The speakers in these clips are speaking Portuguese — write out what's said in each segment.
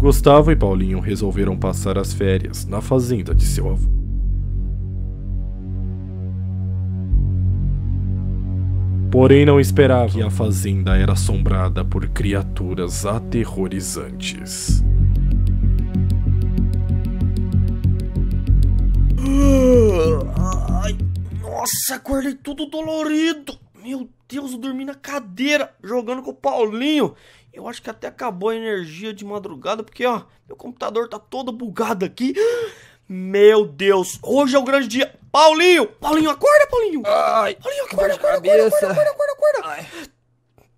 Gustavo e Paulinho resolveram passar as férias na fazenda de seu avô. Porém, não esperava que a fazenda era assombrada por criaturas aterrorizantes. Ah, ai, nossa, acordei tudo dolorido. Meu Deus, eu dormi na cadeira jogando com o Paulinho eu acho que até acabou a energia de madrugada, porque ó, meu computador tá todo bugado aqui. Meu Deus, hoje é o grande dia. Paulinho, Paulinho, acorda, Paulinho. Ai, Paulinho, acorda, acorda, acorda, acorda, acorda, acorda, acorda. Ai.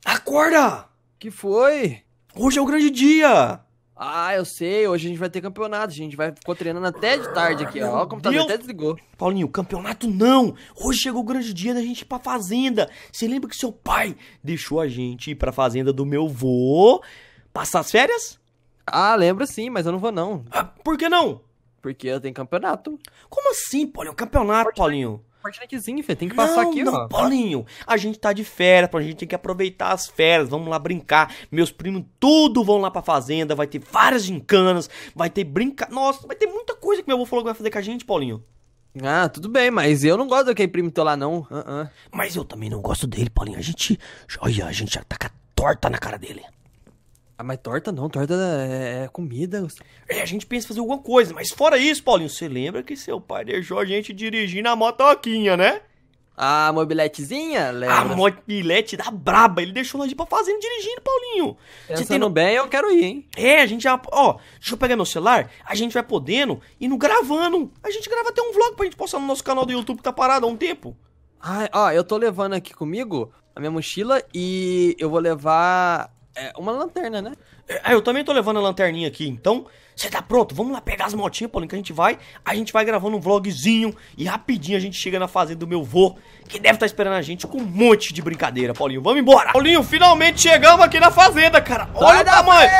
Acorda. Que foi? Hoje é o grande dia. Ah, eu sei, hoje a gente vai ter campeonato, a gente vai ficou treinando até de tarde aqui, ó. O computador Deus. até desligou. Paulinho, campeonato não! Hoje chegou o grande dia da gente ir pra fazenda. Você lembra que seu pai deixou a gente ir pra fazenda do meu vô? Passar as férias? Ah, lembro sim, mas eu não vou não. Ah, por que não? Porque eu tenho campeonato. Como assim, Paulinho? Campeonato, Paulinho? Fortnitezinho, filho. Tem que passar não, aqui, não, ó. Paulinho, a gente tá de férias, a gente tem que aproveitar as férias. Vamos lá brincar. Meus primos tudo vão lá pra fazenda. Vai ter várias gincanas. Vai ter brincar. Nossa, vai ter muita coisa que meu avô falou que vai fazer com a gente, Paulinho. Ah, tudo bem, mas eu não gosto daquele primo teu lá, não. Uh -uh. Mas eu também não gosto dele, Paulinho. A gente. Olha, a gente já tá com a torta na cara dele. Ah, mas torta não, torta é, é comida. É, a gente pensa em fazer alguma coisa, mas fora isso, Paulinho, você lembra que seu pai deixou a gente dirigindo a motoquinha, né? A mobiletezinha? Lembra? A mobilete da braba. Ele deixou nós ir pra fazenda dirigindo, Paulinho. Pensando tem no bem, eu quero ir, hein? É, a gente já... Ó, deixa eu pegar meu celular. A gente vai podendo e no gravando. A gente grava até um vlog pra gente postar no nosso canal do YouTube que tá parado há um tempo. Ah, ó, eu tô levando aqui comigo a minha mochila e eu vou levar é uma lanterna, né? Ah, eu também tô levando a lanterninha aqui, então. Você tá pronto? Vamos lá pegar as motinhas, Paulinho, que a gente vai. A gente vai gravando um vlogzinho e rapidinho a gente chega na fazenda do meu vô, que deve estar tá esperando a gente com um monte de brincadeira, Paulinho. Vamos embora! Paulinho, finalmente chegamos aqui na fazenda, cara! Olha o tamanho!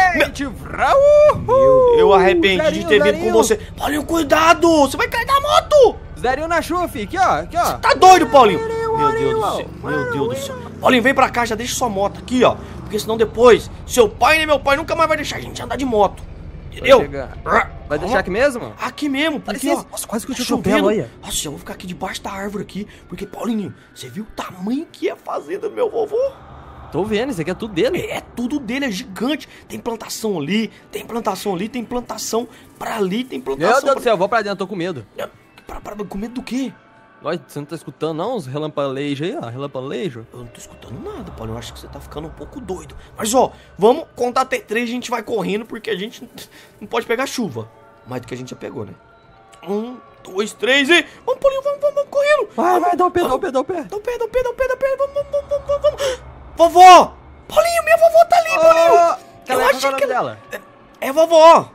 meu, eu arrependi zerinho, de ter vindo com você. Paulinho, cuidado! Você vai cair da moto! Zerinho na chuva, filho. Aqui, ó. Aqui, ó. Você tá doido, Paulinho? Meu Deus do céu. Meu Deus do céu. Paulinho, vem pra cá, já deixa sua moto aqui, ó. Porque senão depois, seu pai nem meu pai nunca mais vai deixar a gente andar de moto. Entendeu? Ah, vai deixar aqui mesmo? Aqui mesmo, tá porque ó, Nossa, quase que eu tá tinha chovendo. Aí. Nossa, eu vou ficar aqui debaixo da árvore aqui, porque Paulinho, você viu o tamanho que é a fazenda do meu vovô? Tô vendo, isso aqui é tudo dele. É, é, tudo dele, é gigante. Tem plantação ali, tem plantação ali, tem plantação pra ali, tem plantação Meu Deus pra... do céu, vou pra dentro, tô com medo. Pra, pra, com medo do quê? você não tá escutando não os relampalejos aí, ó, relampalejo? Eu não tô escutando nada, Paulo, eu acho que você tá ficando um pouco doido. Mas, ó, vamos contar até três a gente vai correndo, porque a gente não pode pegar chuva. Mais do que a gente já pegou, né? Um, dois, três e... Vamos, Paulinho, vamos, vamos, vamos correndo. Vai, vai, dá o pé, dá o pé, dá o pé. Dá o pé, dá o pé, dá o pé, dá o pé, vamos, vamos, vamos, vamos, vamos. Vovó! Paulinho, minha vovó tá ali, Paulinho. eu é achei que ela... dela? É, é vovó.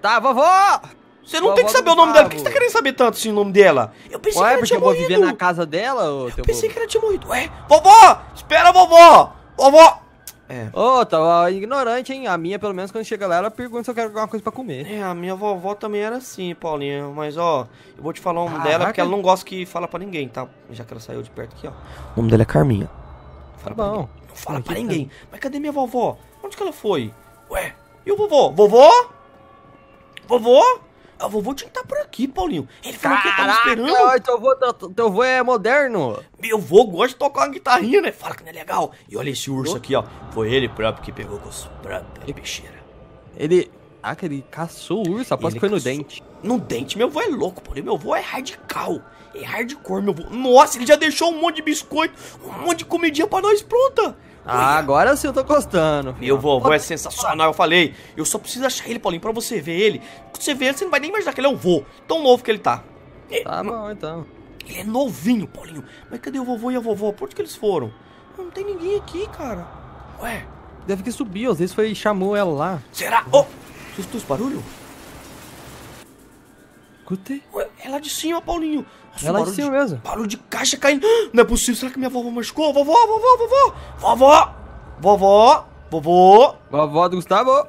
Tá, vovó! Você não tem que saber o nome dela. Por que você tá querendo saber tanto assim o nome dela? Eu pensei Ué, que ela tinha morrido. porque eu vou viver na casa dela, ô, Eu pensei bobo. que ela tinha morrido. Ué, vovó! Espera, vovó! Vovó! É. Ô, oh, tá, tava ignorante, hein? A minha, pelo menos, quando chega lá, ela pergunta se eu quero alguma coisa pra comer. É, a minha vovó também era assim, Paulinha. Mas, ó, eu vou te falar o nome dela, porque ela não gosta que fala pra ninguém, tá? Já que ela saiu de perto aqui, ó. O nome dela é Carminha. Fala tá bom. Ninguém. Não fala pra tá. ninguém. Tá... Mas cadê minha vovó? Onde que ela foi? Ué, e o vovô? Vovô? Vovô? A ah, vovô tinha que estar tá por aqui, Paulinho. Ele falou Caraca, que ele tava esperando. Então vou, teu avô tá, é moderno. Meu avô gosta de tocar uma guitarrinha, né? Fala que não é legal. E olha esse urso aqui, ó. Foi ele próprio que pegou com os próprios peixeira. Ele. Ah, que ele caçou o urso, aposto que foi no dente. No dente, meu avô é louco, Paulinho. Meu avô é radical. É hardcore, meu avô. Nossa, ele já deixou um monte de biscoito, um monte de comidinha pra nós pronta. Ah, agora sim eu tô gostando. Meu vovô é sensacional, eu falei. Eu só preciso achar ele, Paulinho, pra você ver ele. Quando você ver ele, você não vai nem imaginar que ele é o vô. Tão novo que ele tá. Tá bom, então. Ele é novinho, Paulinho. Mas cadê o vovô e a vovó? Por onde que eles foram? Não tem ninguém aqui, cara. Ué? Deve que subiu, às vezes foi chamou ela lá. Será? Oh! Sustou os Escutei. Ué, é lá de cima, Paulinho. Nossa, é lá de cima de, mesmo. Barulho de caixa caindo. Não é possível. Será que minha vovó machucou? Vovó, vovó, vovó. Vovó. Vovó. Vovó. Vovó do Gustavo.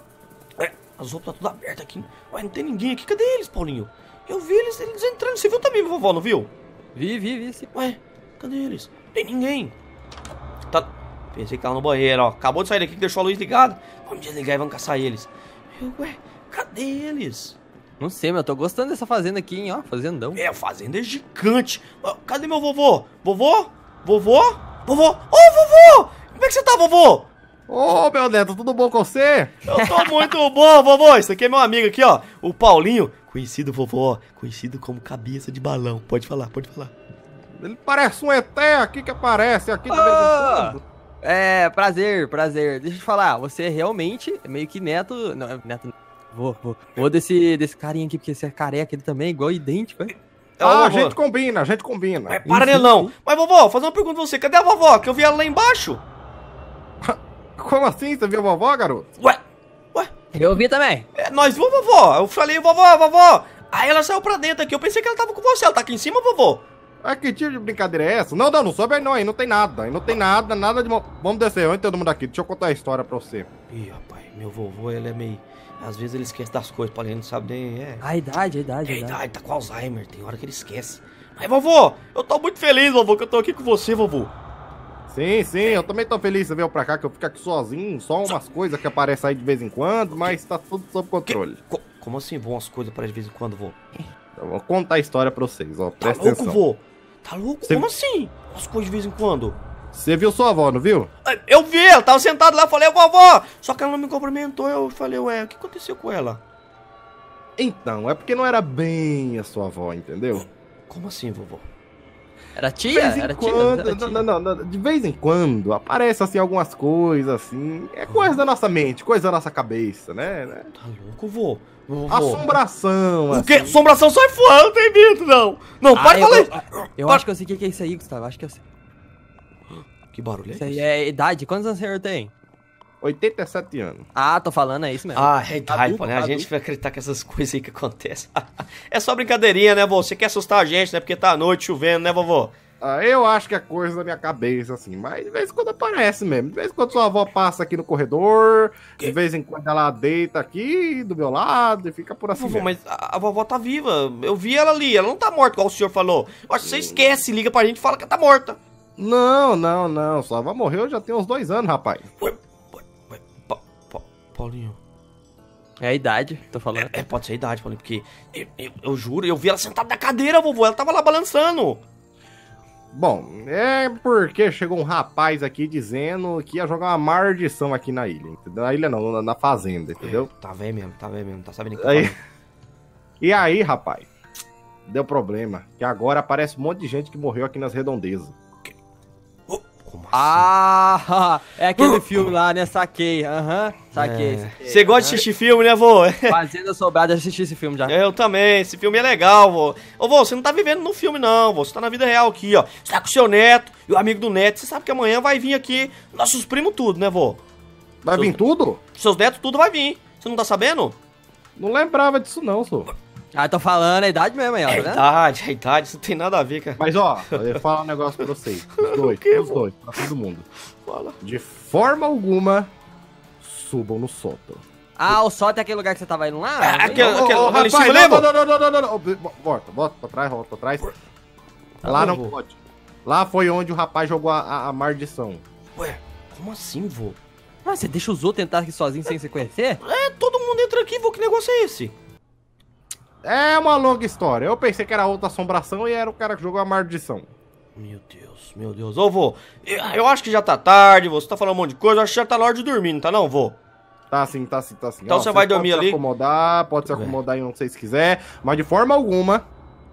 É, as roupas tá tudo aberta aqui. Ué, não tem ninguém aqui. Cadê eles, Paulinho? Eu vi eles, eles entrando. Você viu também, vovó, não viu? Vi, vi, vi. Sim. Ué, cadê eles? Não tem ninguém. Tá... Pensei que tava no banheiro, ó. Acabou de sair daqui que deixou a luz ligada. Vamos desligar e vamos caçar eles. Eu, ué, cadê eles? Não sei, mas eu tô gostando dessa fazenda aqui, hein? Ó, fazendão. É, a fazenda é gigante. Cadê meu vovô? Vovô? Vovô? Vovô? Ô, oh, vovô! Como é que você tá, vovô? Ô, oh, meu neto, tudo bom com você? Eu tô muito bom, vovô. Isso aqui é meu amigo aqui, ó. O Paulinho, conhecido vovô, conhecido como cabeça de balão. Pode falar, pode falar. Ele parece um ET aqui que aparece aqui do ah! É, prazer, prazer. Deixa eu te falar, você realmente é meio que neto. Não, é neto Vou, vou. Vou desse, desse carinha aqui, porque esse é careca, ele também é igual idêntico, hein? Tá, ah, a gente combina, a gente combina. Mas é, não Mas vovó, vou fazer uma pergunta pra você. Cadê a vovó? Que eu vi ela lá embaixo. Como assim? Você viu a vovó, garoto? Ué, ué. Eu vi também. É, nós vovó. Eu falei, vovó, vovó. Aí ela saiu pra dentro aqui. Eu pensei que ela tava com você. Ela tá aqui em cima, vovó ah, que tipo de brincadeira é essa? Não, não, não soube aí não, aí não tem nada. Aí não tem nada, nada de... Vamos descer, Eu todo mundo aqui. Deixa eu contar a história pra você. Ih, rapaz, meu vovô, ele é meio... Às vezes ele esquece das coisas, ele não sabe nem... É... A idade, a idade, é a idade. tá com Alzheimer, tem hora que ele esquece. Mas, vovô, eu tô muito feliz, vovô, que eu tô aqui com você, vovô. Sim, sim, eu também tô feliz, você veio pra cá, que eu fico aqui sozinho, só umas coisas que aparecem aí de vez em quando, mas tá tudo sob controle. Como assim vão as coisas para de vez em quando, vô? Eu vou contar a história pra vocês, ó, tá presta tá louco, atenção. Vô? Tá louco? Cê... Como assim? As coisas de vez em quando. Você viu sua avó, não viu? É, eu vi, ela tava sentada lá, falei, vovó! Só que ela não me cumprimentou, eu falei, ué, o que aconteceu com ela? Então, é porque não era bem a sua avó, entendeu? Como assim, vovó? Era tia? De vez em era quando, tia? Não, não, não, não, De vez em quando aparecem assim algumas coisas assim. É coisa da nossa mente, coisa da nossa cabeça, né? Tá louco, vô. Assombração, Assombração. O quê? Assim. Assombração sai fora, não tem medo, não. Não, ah, pode eu, falar. Eu, eu acho que eu sei o que é isso aí, Gustavo. Acho que eu sei. Que barulho é isso? Isso aí é idade. Quantos anos o senhor tem? 87 anos. Ah, tô falando, é isso mesmo. Ah, é idade, tá né? Tá a gente vai acreditar que essas coisas aí que acontecem. é só brincadeirinha, né, vovô? Você quer assustar a gente, né? Porque tá à noite chovendo, né, vovô? Ah, eu acho que é coisa da minha cabeça, assim, mas de vez em quando aparece mesmo. De vez em quando sua avó passa aqui no corredor, que? de vez em quando ela deita aqui do meu lado e fica por assim. Vovô, mas a, a, vovó tá viva. Eu vi ela ali, ela não tá morta, igual o senhor falou. Eu acho que você hum. esquece, liga pra gente e fala que ela tá morta. Não, não, não. Sua avó morreu já tem uns dois anos, rapaz. Foi Paulinho? É a idade, tô falando. É, é, pode ser a idade, Paulinho, porque eu, eu, eu, juro, eu vi ela sentada na cadeira, vovô, ela tava lá balançando. Bom, é porque chegou um rapaz aqui dizendo que ia jogar uma maldição aqui na ilha. Na ilha não, na, na fazenda, entendeu? É, tá vendo mesmo, tá vendo mesmo, tá sabendo que tá aí... E aí, rapaz, deu problema, que agora aparece um monte de gente que morreu aqui nas redondezas. Como ah, assim? Ah, é aquele uh! filme lá, né? Saquei. Aham, uhum, saquei, saquei. É. É. Você gosta de assistir filme, né, vô? Fazenda Sobrada, assisti esse filme já. Eu também, esse filme é legal, vô. Ô, vô, você não tá vivendo no filme, não, vô. Você tá na vida real aqui, ó. Você tá com o seu neto e o amigo do neto. Você sabe que amanhã vai vir aqui nossos primos tudo, né, vô? Vai Seus... vir tudo? Seus netos tudo vai vir. Você não tá sabendo? Não lembrava disso, não, senhor. Ah, tô falando, é idade mesmo aí, ó. É né? idade, é a idade, isso não tem nada a ver, cara. Mas ó, eu falar um negócio pra vocês. Os dois, que, os dois, pra todo mundo. Fala. De forma alguma, subam no sótão. Ah, o sótão é aquele lugar que você tava indo lá? É, aquele, aquele, oh, rapaz, não, lembra? não, não, não, não, não, não, Volta, volta pra trás, volta pra trás. Tá lá não pode. Lá foi onde o rapaz jogou a, a, a maldição. Ué, como assim, vô? Mas ah, você deixa os outros tentar aqui sozinho sem se conhecer? É, todo mundo entra aqui, vô, que negócio é esse? É uma longa história. Eu pensei que era outra assombração e era o cara que jogou a maldição. Meu Deus, meu Deus. Ô, vô, eu acho que já tá tarde, Você tá falando um monte de coisa, eu acho que já tá na hora de dormir, não tá não, vô? Tá sim, tá sim, tá sim. Então Ó, você vai dormir ali? Pode se acomodar, pode se é. acomodar bem. em onde vocês quiser, mas de forma alguma,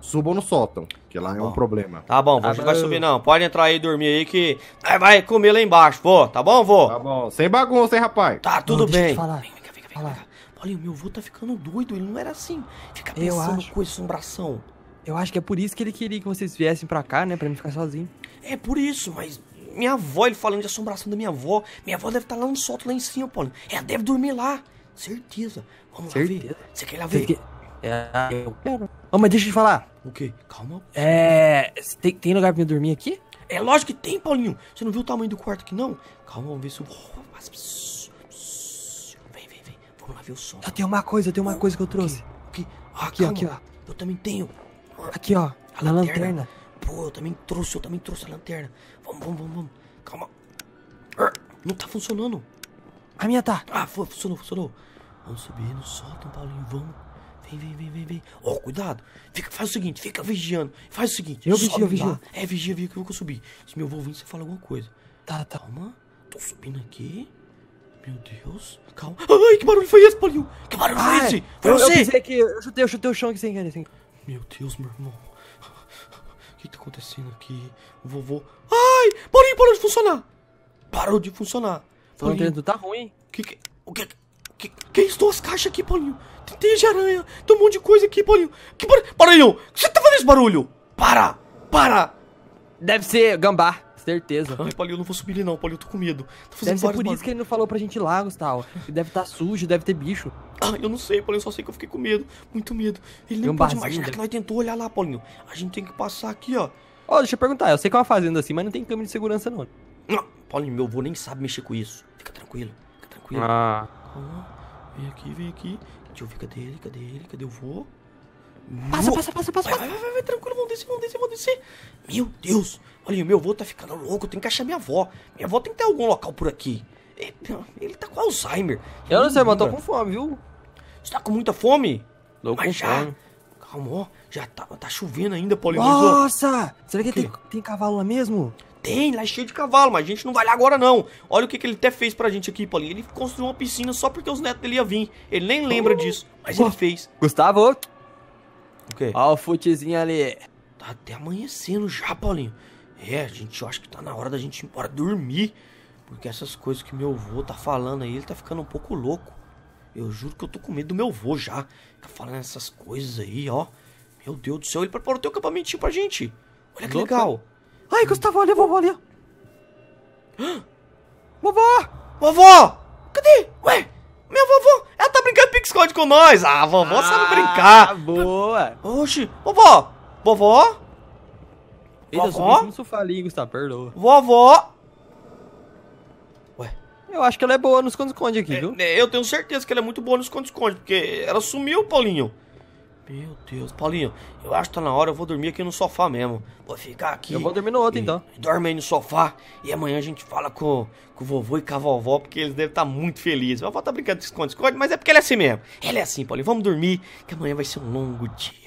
subam no sótão, que lá tá é um problema. Tá bom, vô, não vai subir não. Pode entrar aí e dormir aí que vai, comer lá embaixo, vô. Tá bom, vô? Tá bom. Sem bagunça, hein, rapaz? Tá, tudo não, bem. Deixa eu te falar. Vem, vem, vem, vem, vem. Olha, meu avô tá ficando doido, ele não era assim. Fica pensando acho... com assombração. Eu acho que é por isso que ele queria que vocês viessem para cá, né? Pra mim ficar sozinho. É por isso, mas minha avó, ele falando de assombração da minha avó. Minha avó deve estar tá lá no solto lá em cima, Paulinho. É, ela deve dormir lá. Certeza. Vamos Certeza. lá ver. Você quer ir lá ver? Que... É, eu quero. Oh, mas deixa eu te falar. O quê? Calma. É. Tem, tem lugar pra mim dormir aqui? É lógico que tem, Paulinho. Você não viu o tamanho do quarto aqui, não? Calma, vamos ver se eu. Oh, mas tem uma coisa, tem uma coisa que eu trouxe. O que? Ah, aqui, calma. aqui, ó. Eu também tenho. Aqui, ó. A lanterna. lanterna. Pô, eu também trouxe, eu também trouxe a lanterna. Vamos, vamos, vamos, vamos. Calma. Não tá funcionando. A minha tá. Ah, funcionou, funcionou. Vamos subir no sótão, Paulinho, vamos. Vem, vem, vem, vem, vem. Ó, oh, cuidado. Fica, faz o seguinte, fica vigiando. Faz o seguinte. Eu vigio, eu vigio. É, vigia, vigia que eu vou subir. Se meu avô vir, você fala alguma coisa. Tá, tá. Calma. Tô subindo aqui. Meu Deus. Calma. Ai, que barulho foi esse, Paulinho? Que barulho Ai, foi esse? Foi eu, você? Eu que... Eu chutei, eu chutei o chão aqui sem querer. Assim. Meu Deus, meu irmão. O que tá acontecendo aqui? O vovô... Ai, Paulinho, parou de funcionar. Parou de funcionar. Tô entendendo, tá ruim. Que que... O que... Que, que é Duas caixas aqui, Paulinho. Tem teia de aranha. Tem um monte de coisa aqui, Paulinho. Que barulho? Paulinho, você tá fazendo esse barulho? Para! Para! Deve ser gambá certeza. Ai, Paulinho, eu não vou subir ali, não, Paulinho, eu tô com medo. Tá deve ser por isso que ele não falou pra gente lá, Gustavo. Ele deve estar tá sujo, deve ter bicho. Ah, eu não sei, Paulinho, só sei que eu fiquei com medo. Muito medo. Ele nem um pode imaginar dele. que nós tentou olhar lá, Paulinho. A gente tem que passar aqui, ó. Ó, oh, deixa eu perguntar, eu sei que é uma fazenda assim, mas não tem câmera de segurança, não. Não, Paulinho, meu avô nem sabe mexer com isso. Fica tranquilo, fica tranquilo. Ah. ah vem aqui, vem aqui. Deixa eu ver, cadê ele, cadê ele, cadê eu vou? Passa, passa, passa, passa, vai, passa. Vai, vai, vai, tranquilo, vão descer, vão descer, vão descer. Meu Deus, olha, meu avô tá ficando louco, eu tenho que achar minha avó. Minha avó tem que ter algum local por aqui. Ele, ele tá com Alzheimer. Eu não sei, mas tô com fome, viu? Você tá com muita fome? Tô com já, fome. Calma, ó, já tá, tá chovendo ainda, Paulinho. Nossa, será que, que? Tem, tem cavalo lá mesmo? Tem, lá é cheio de cavalo, mas a gente não vai lá agora não. Olha o que, que ele até fez pra gente aqui, Paulinho. Ele construiu uma piscina só porque os netos dele iam vir. Ele nem lembra oh. disso, mas oh. ele fez. Gustavo, o quê? Ó o futezinho ali. Tá até amanhecendo já, Paulinho. É, a gente, acho que tá na hora da gente ir embora dormir. Porque essas coisas que meu avô tá falando aí, ele tá ficando um pouco louco. Eu juro que eu tô com medo do meu avô já. Tá falando essas coisas aí, ó. Meu Deus do céu, ele preparou o teu acampamento pra gente. Olha que legal. Ai, Gustavo, olha a vovó ali, ó. Vovó! Vovó! Cadê? Ué? Meu vovô, ela tá brincando pique-esconde com nós. Ah, vovó ah, sabe brincar. boa. Oxi, vovó. Vovó? Eita, vovó? eu subi no Gustavo, perdoa. Vovó? Ué? Eu acho que ela é boa no esconde-esconde aqui, é, viu? É, eu tenho certeza que ela é muito boa no esconde-esconde, porque ela sumiu, Paulinho. Meu Deus. Paulinho, eu acho que tá na hora, eu vou dormir aqui no sofá mesmo. Vou ficar aqui. Eu vou dormir no outro, e, então. Dorme aí no sofá e amanhã a gente fala com, com o vovô e com a vovó, porque eles devem estar tá muito felizes. A vovó tá brincando de esconde-esconde, mas é porque ele é assim mesmo. Ele é assim, Paulinho. Vamos dormir, que amanhã vai ser um longo dia.